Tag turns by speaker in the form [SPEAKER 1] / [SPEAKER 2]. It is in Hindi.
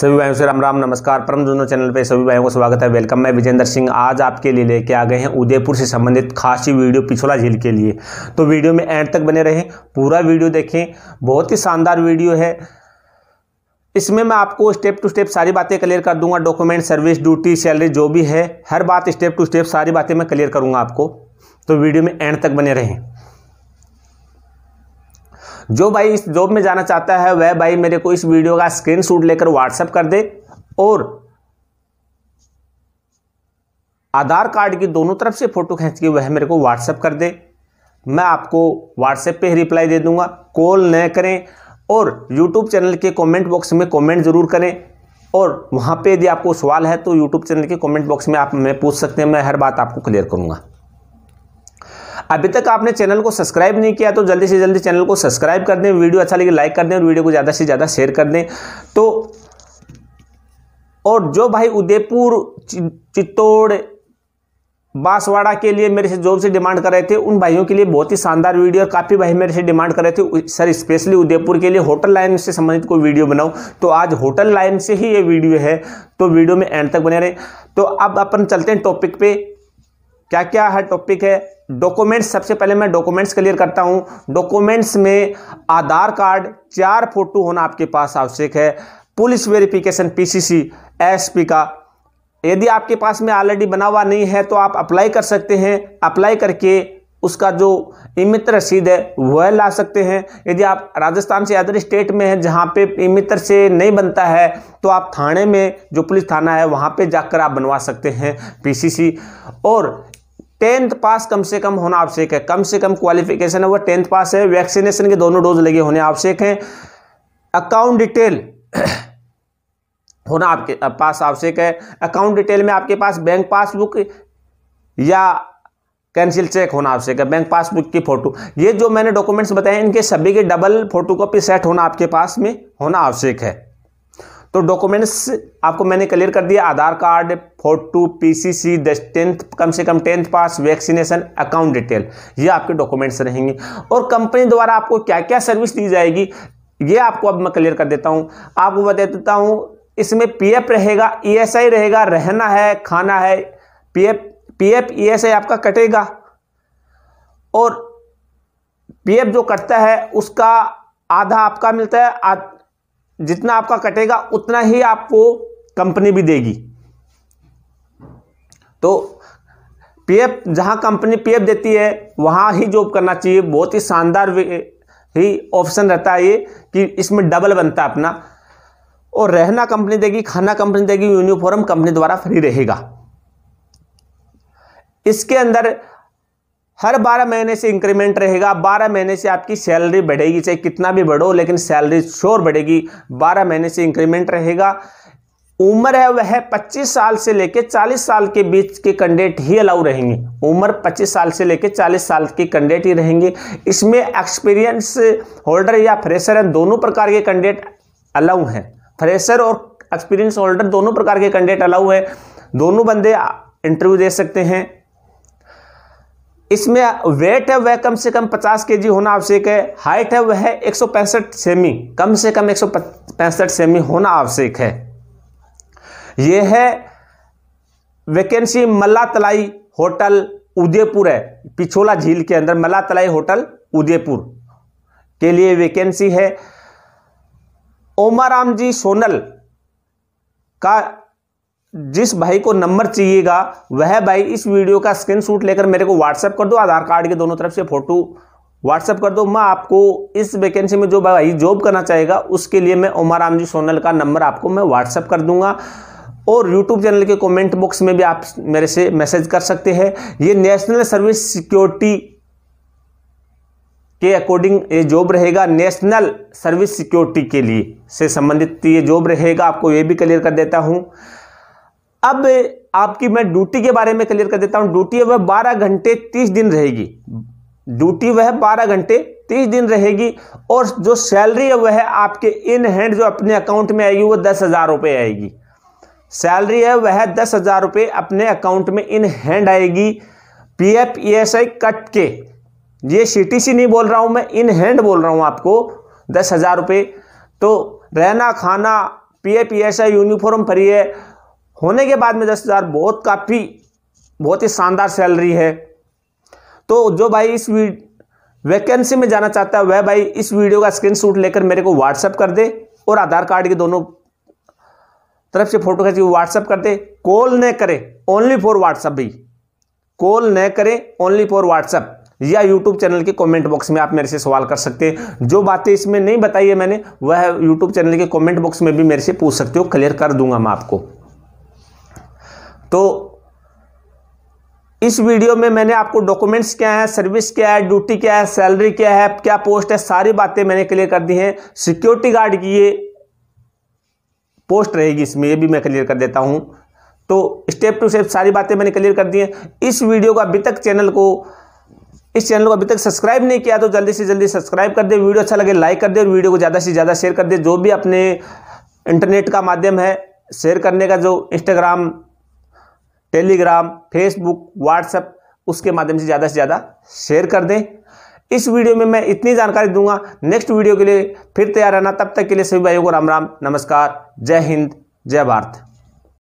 [SPEAKER 1] सभी भाइयों से राम राम नमस्कार परम जुनो चैनल पे सभी भाइयों को स्वागत है वेलकम मैं विजेंद्र सिंह आज आपके लिए लेके आ गए हैं उदयपुर से संबंधित खासी वीडियो पिछोला झील के लिए तो वीडियो में एंड तक बने रहें पूरा वीडियो देखें बहुत ही शानदार वीडियो है इसमें मैं आपको स्टेप टू स्टेप सारी बातें क्लियर कर दूंगा डॉक्यूमेंट सर्विस ड्यूटी सैलरी जो भी है हर बात स्टेप टू स्टेप सारी बातें मैं क्लियर करूँगा आपको तो वीडियो में एंड तक बने रहें जो भाई इस जॉब में जाना चाहता है वह भाई मेरे को इस वीडियो का स्क्रीन लेकर व्हाट्सएप कर दे और आधार कार्ड की दोनों तरफ से फ़ोटो खींच के वह मेरे को व्हाट्सएप कर दे मैं आपको व्हाट्सएप पे ही रिप्लाई दे दूंगा कॉल न करें और यूट्यूब चैनल के कमेंट बॉक्स में कमेंट ज़रूर करें और वहाँ पे यदि आपको सवाल है तो यूट्यूब चैनल के कमेंट बॉक्स में आप मैं पूछ सकते हैं मैं हर बात आपको क्लियर करूँगा अभी तक आपने चैनल को सब्सक्राइब नहीं किया तो जल्दी से जल्दी चैनल को सब्सक्राइब कर दें वीडियो अच्छा लगे लाइक कर दें और वीडियो को ज़्यादा से ज़्यादा शेयर कर दें तो और जो भाई उदयपुर चित्तौड़ बांसवाड़ा के लिए मेरे से जॉब से डिमांड कर रहे थे उन भाइयों के लिए बहुत ही शानदार वीडियो और काफ़ी भाई मेरे से डिमांड कर रहे थे सर स्पेशली उदयपुर के लिए होटल लाइन से संबंधित कोई वीडियो बनाओ तो आज होटल लाइन से ही ये वीडियो है तो वीडियो में एंड तक बने रहे तो अब अपन चलते हैं टॉपिक पे क्या क्या है टॉपिक है डॉक्यूमेंट्स सबसे पहले मैं डॉक्यूमेंट्स क्लियर करता हूं डॉक्यूमेंट्स में आधार कार्ड चार फोटो होना आपके पास आवश्यक है पुलिस वेरिफिकेशन पीसीसी एसपी का यदि आपके पास में ऑलरेडी बना हुआ नहीं है तो आप अप्लाई कर सकते हैं अप्लाई करके उसका जो इमित रसीद है वह ला सकते हैं यदि आप राजस्थान से अदर स्टेट में हैं जहाँ पे इमित्र से नहीं बनता है तो आप थाने में जो पुलिस थाना है वहाँ पे जाकर आप बनवा सकते हैं पीसीसी और टेंथ पास कम से कम होना आवश्यक है कम से कम क्वालिफिकेशन है वह टेंथ पास है वैक्सीनेशन के दोनों डोज लगे होने आवश्यक हैं अकाउंट डिटेल होना आपके पास आवश्यक है अकाउंट डिटेल में आपके पास बैंक पासबुक या कैंसिल चेक होना आवश्यक है बैंक पासबुक की फोटो ये जो मैंने डॉक्यूमेंट्स बताए इनके सभी के डबल फोटोकॉपी सेट होना आपके पास में होना आवश्यक है तो डॉक्यूमेंट्स आपको मैंने क्लियर कर दिया Aadhaar card photo PCC C tenth कम से कम tenth pass vaccination account detail ये आपके डॉक्यूमेंट्स रहेंगे और कंपनी द्वारा आपको क्या क्या सर्विस दी जाएगी ये आपको अब मैं क्लियर कर देता हूँ आपको बता देता हूँ इसमें पी रहेगा ई e रहेगा रहना है खाना है पीएफ पीएफ ईएसआई आपका कटेगा और पीएफ जो कटता है उसका आधा आपका मिलता है जितना आपका कटेगा उतना ही आपको कंपनी भी देगी तो पीएफ जहां कंपनी पीएफ देती है वहां ही जॉब करना चाहिए बहुत ही शानदार ही ऑप्शन रहता है ये कि इसमें डबल बनता है अपना और रहना कंपनी देगी खाना कंपनी देगी यूनिफॉर्म कंपनी द्वारा फ्री रहेगा इसके अंदर हर बारह महीने से इंक्रीमेंट रहेगा बारह महीने से आपकी सैलरी बढ़ेगी चाहे कितना भी बढ़ो लेकिन सैलरी श्योर बढ़ेगी बारह महीने से इंक्रीमेंट रहेगा उम्र है वह 25 साल से लेकर 40 साल के बीच के कैंडिडेट ही अलाउ रहेंगे उम्र 25 साल से लेकर 40 साल के कैंडिडेट ही रहेंगे इसमें एक्सपीरियंस होल्डर या फ्रेशर हैं दोनों प्रकार के कैंडिडेट अलाउ हैं फ्रेशर और एक्सपीरियंस होल्डर दोनों प्रकार के कैंडिडेट अलाउ है दोनों बंदे इंटरव्यू दे सकते हैं इसमें वेट है वह कम से कम 50 के जी होना आवश्यक है हाइट है वह है एक सेमी कम से कम एक सेमी होना आवश्यक है यह है वैकेंसी मल्ला तलाई होटल उदयपुर है पिछोला झील के अंदर मल्ला तलाई होटल उदयपुर के लिए वैकेंसी है ओमाराम जी सोनल का जिस भाई को नंबर चाहिएगा वह भाई इस वीडियो का स्क्रीनशॉट लेकर मेरे को व्हाट्सएप कर दो आधार कार्ड के दोनों तरफ से फोटो व्हाट्सएप कर दो मैं आपको इस वैकेंसी में जो भाई जॉब करना चाहेगा उसके लिए मैं उमर जी सोनल का नंबर आपको मैं व्हाट्सएप कर दूंगा और यूट्यूब चैनल के कमेंट बॉक्स में भी आप मेरे से मैसेज कर सकते हैं ये नेशनल सर्विस सिक्योरिटी के अकॉर्डिंग ये जॉब रहेगा नेशनल सर्विस सिक्योरिटी के लिए से संबंधित ये जॉब रहेगा आपको ये भी क्लियर कर देता हूँ अब आपकी मैं ड्यूटी के बारे में क्लियर कर देता हूं ड्यूटी वह बारह घंटे तीस दिन रहेगी ड्यूटी वह बारह घंटे तीस दिन रहेगी और जो सैलरी है वह आपके इन हैंड जो अपने अकाउंट में आएगी वह दस हज़ार रुपये आएगी सैलरी है वह दस हज़ार रुपये अपने अकाउंट में इन हैंड आएगी P F E S I cut के ये सी टी सी नहीं बोल रहा हूं मैं इन हैंड बोल रहा हूं आपको दस हज़ार रुपये तो रहना खाना P F E S I uniform free है होने के बाद में दस हज़ार बहुत काफ़ी बहुत ही शानदार सैलरी है तो जो भाई इस वैकेंसी में जाना चाहता है वह भाई इस वीडियो का स्क्रीन लेकर मेरे को व्हाट्सअप कर दे और आधार कार्ड के दोनों तरफ से फोटो खींच व्हाट्सअप कर दे कॉल न करें ओनली फॉर व्हाट्सअप भी कॉल न करें ओनली फॉर व्हाट्सअप या यूट्यूब चैनल के कमेंट बॉक्स में आप मेरे से सवाल कर सकते हैं जो बातें इसमें नहीं बताई है मैंने वह यूट्यूब चैनल के कमेंट बॉक्स में भी मेरे से पूछ सकते हो क्लियर कर दूंगा मैं आपको तो इस वीडियो में मैंने आपको डॉक्यूमेंट्स क्या है सर्विस क्या है ड्यूटी क्या है सैलरी क्या है क्या पोस्ट है सारी बातें मैंने क्लियर कर दी हैं सिक्योरिटी गार्ड की ये पोस्ट रहेगी इसमें ये भी मैं क्लियर कर देता हूं तो स्टेप टू स्टेप सारी बातें मैंने क्लियर कर दी हैं इस वीडियो का अभी तक चैनल को इस चैनल को अभी तक सब्सक्राइब नहीं किया तो जल्दी से जल्दी सब्सक्राइब कर दे वीडियो अच्छा लगे लाइक कर दे और वीडियो को ज़्यादा से ज़्यादा शेयर कर दे जो भी अपने इंटरनेट का माध्यम है शेयर करने का जो इंस्टाग्राम टेलीग्राम फेसबुक व्हाट्सएप उसके माध्यम से ज़्यादा से ज़्यादा शेयर कर दें इस वीडियो में मैं इतनी जानकारी दूंगा नेक्स्ट वीडियो के लिए फिर तैयार रहना तब तक के लिए सभी भाइयों को राम राम नमस्कार जय हिंद जय भारत